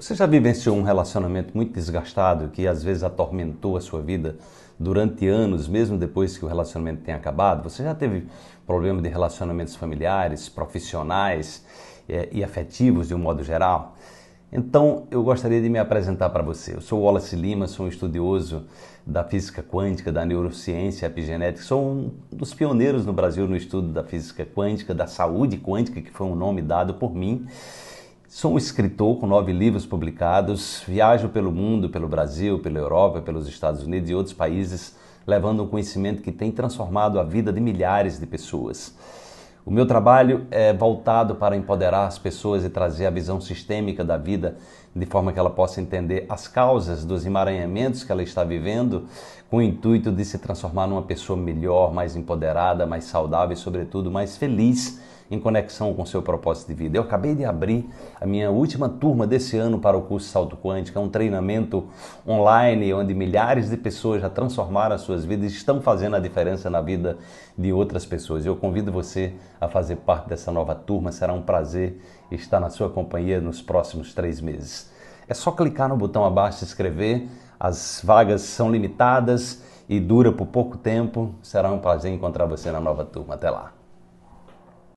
Você já vivenciou um relacionamento muito desgastado que às vezes atormentou a sua vida durante anos, mesmo depois que o relacionamento tenha acabado? Você já teve problema de relacionamentos familiares, profissionais é, e afetivos de um modo geral? Então, eu gostaria de me apresentar para você. Eu sou Wallace Lima, sou um estudioso da física quântica, da neurociência epigenética, sou um dos pioneiros no Brasil no estudo da física quântica, da saúde quântica, que foi um nome dado por mim. Sou um escritor com nove livros publicados, viajo pelo mundo, pelo Brasil, pela Europa, pelos Estados Unidos e outros países, levando um conhecimento que tem transformado a vida de milhares de pessoas. O meu trabalho é voltado para empoderar as pessoas e trazer a visão sistêmica da vida, de forma que ela possa entender as causas dos emaranhamentos que ela está vivendo, com o intuito de se transformar numa pessoa melhor, mais empoderada, mais saudável e, sobretudo, mais feliz em conexão com o seu propósito de vida. Eu acabei de abrir a minha última turma desse ano para o curso Salto Quântico, é um treinamento online onde milhares de pessoas já transformaram as suas vidas e estão fazendo a diferença na vida de outras pessoas. Eu convido você a fazer parte dessa nova turma, será um prazer estar na sua companhia nos próximos três meses. É só clicar no botão abaixo e inscrever, as vagas são limitadas e dura por pouco tempo. Será um prazer encontrar você na nova turma. Até lá!